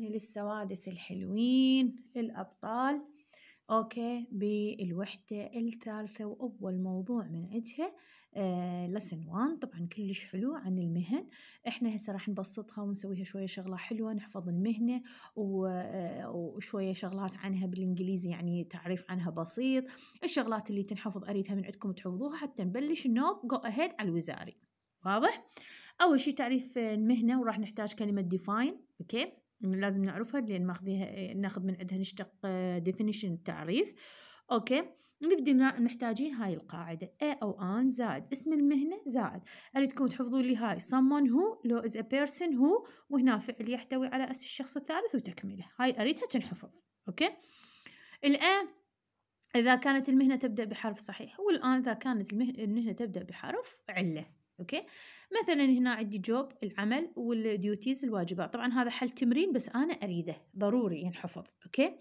يعني للسوادس الحلوين الأبطال أوكي بالوحدة الثالثة وأول موضوع من عندها آه لسن وان طبعا كلش حلو عن المهن احنا هسه راح نبسطها ونسويها شوية شغلة حلوة نحفظ المهنة آه، وشوية شغلات عنها بالإنجليزي يعني تعريف عنها بسيط الشغلات اللي تنحفظ أريدها من عندكم تحفظوها حتى نبلش نوب جو أهيد على الوزاري واضح؟ أول شي تعريف المهنة وراح نحتاج كلمة define أوكي لازم نعرفها لأن ماخذيها ناخذ من عندها نشتق ديفينيشن آه، التعريف اوكي نبدي محتاجين هاي القاعده اي او ان زائد اسم المهنه زائد اريدكم تحفظوا لي هاي someone هو لو از ا بيرسون هو وهنا فعل يحتوي على اس الشخص الثالث وتكمله هاي اريدها تنحفظ اوكي الان اذا كانت المهنه تبدا بحرف صحيح والان اذا كانت المهنه تبدا بحرف عله اوكي مثلا هنا عندي جوب العمل والديوتيز الواجبات طبعا هذا حل تمرين بس انا اريده ضروري ينحفظ اوكي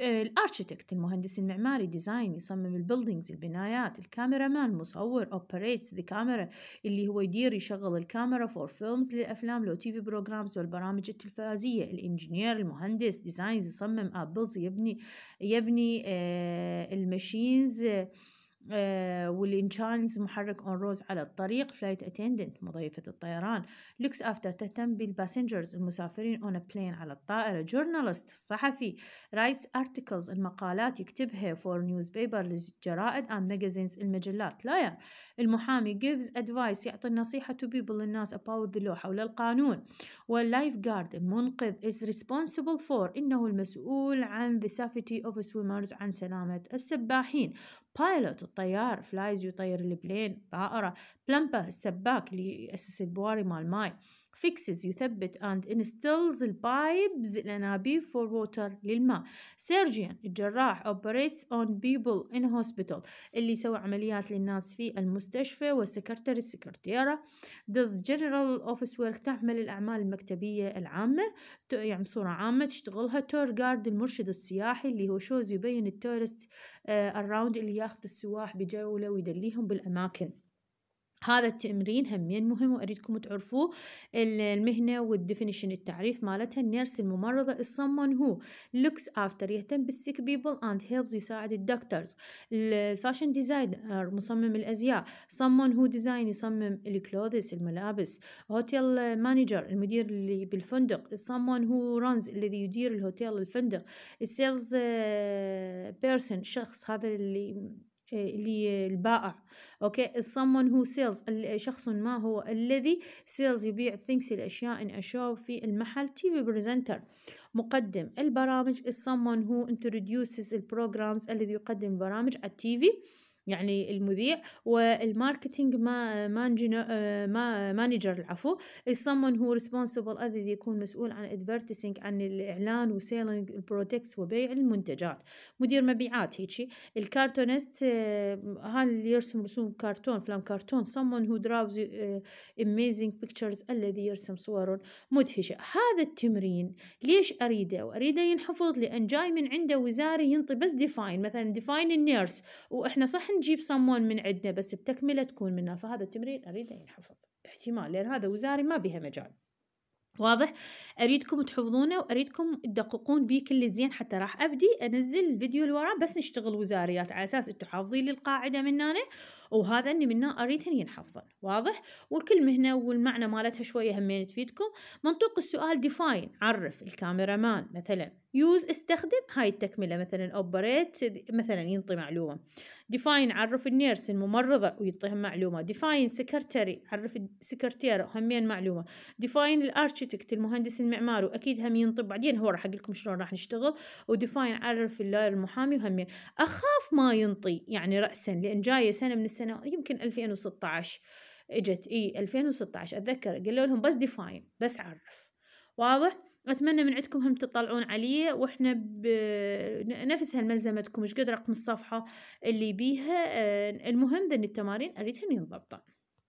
الاركتكت آه، المهندس المعماري ديزاين يصمم البيلدينجز البنايات الكاميرا مان مصور اوبريتس ذا كاميرا اللي هو يدير يشغل الكاميرا فور فيلمز للافلام لو تي في بروجرامز والبرامج التلفازيه الانجينير المهندس ديزاينز يصمم ابلز آه، يبني يبني آه المشينز آه آه، والإنشانز محرك أون روز على الطريق فلايت أتندنت مضيفة الطيران لوكس أفتر تهتم بالباسنجرز المسافرين أون بلين على الطائرة جورنالست صحفي رايتس أرتكلز المقالات يكتبها فور نيوز بيبر للجرائد أند ماجازينز المجلات لاير المحامي gives advice يعطي النصيحة to people للناس about the لو حول القانون واللايف جارد المنقذ is responsible for إنه المسؤول عن the safety of swimmers عن سلامة السباحين بايلوت الطيار فلايز يطير البلين طائرة بلمبة السباك اللي يأسس البواري مال ماي fixes يثبت and installs pipes الأنابيب for water للماء surgeon الجراح operates on people in hospital اللي يسوي عمليات للناس في المستشفى والسكرتير السكرتيرة does general office work تعمل الأعمال المكتبية العامة يعني بصورة عامة تشتغلها tour guard المرشد السياحي اللي هو شوز يبين التورست آه، around اللي ياخذ السواح بجولة ويدليهم بالأماكن هذا التمرين همين مهم واريدكم تعرفوه المهنه والديفينيشن التعريف مالتها النيرس الممرضه الصمون هو لوكس looks after يهتم بالسيك بيبل and helps يساعد الدكتورز الفاشن ديزاينر مصمم الازياء صمون هو ديزاين يصمم الكلوذس الملابس هوتيل مانجر المدير اللي بالفندق صمون هو رانز الذي يدير الهوتيل الفندق السيلز بيرسون آه، شخص هذا اللي للبائع اوكي الصمون هو سيلز شخص ما هو الذي سيلز يبيع ثينكس الاشياء ان اشوف في المحل تي في بريزنتر مقدم البرامج الصمون هو انتروديوسز البروجرامز الذي يقدم البرامج على التي في يعني المذيع والماركتينج ما ما آه، مانجر العفو آه، is someone who responsible الذي يكون مسؤول عن advertising عن الإعلان وسيلينج البرودكتس وبيع المنتجات مدير مبيعات هيجي الكارتونست هذا آه، اللي يرسم رسوم كرتون فلان كرتون someone who draws amazing pictures الذي يرسم صور مدهشة هذا التمرين ليش أريده وأريده ينحفظ لأن جاي من عنده وزاري ينطي بس ديفاين مثلا ديفاين النيرس وإحنا صح نجيب سمون من عندنا بس التكملة تكون منها فهذا التمرين أريده ينحفظ احتمال لأن هذا وزاري ما بها مجال واضح اريدكم تحفظونه واريدكم تدققون بيه كل زين حتى راح ابدي انزل الفيديو اللي وراه بس نشتغل وزاريات على اساس انتم حافظين لي من هنا وهذا اني منه اريدهن ينحفظن واضح وكل هنا والمعنى مالتها شوية همين تفيدكم منطوق السؤال ديفاين عرف الكاميرا مان مثلا يوز استخدم هاي التكملة مثلا اوبريت مثلا ينطي معلومة ديفاين عرف النيرس الممرضة ويعطيهم معلومة ديفاين سكرتري عرف السكرتيرة همين معلومة ديفاين الاركتكت المهندس المعماري واكيد هم ينطي بعدين هو راح اقول لكم شلون راح نشتغل وديفاين عرف اللاير المحامي وهمين اخاف ما ينطي يعني رأسا لان جاية سنة من الس سنة يمكن 2016 اجت اي 2016 اتذكر قالوا لهم بس ديفاين بس عرف واضح اتمنى من عندكم هم تطلعون عليه واحنا بنفس هالملزمتكم مش قد رقم الصفحه اللي بيها آه، المهم ذن التمارين اريدهم ينضبطون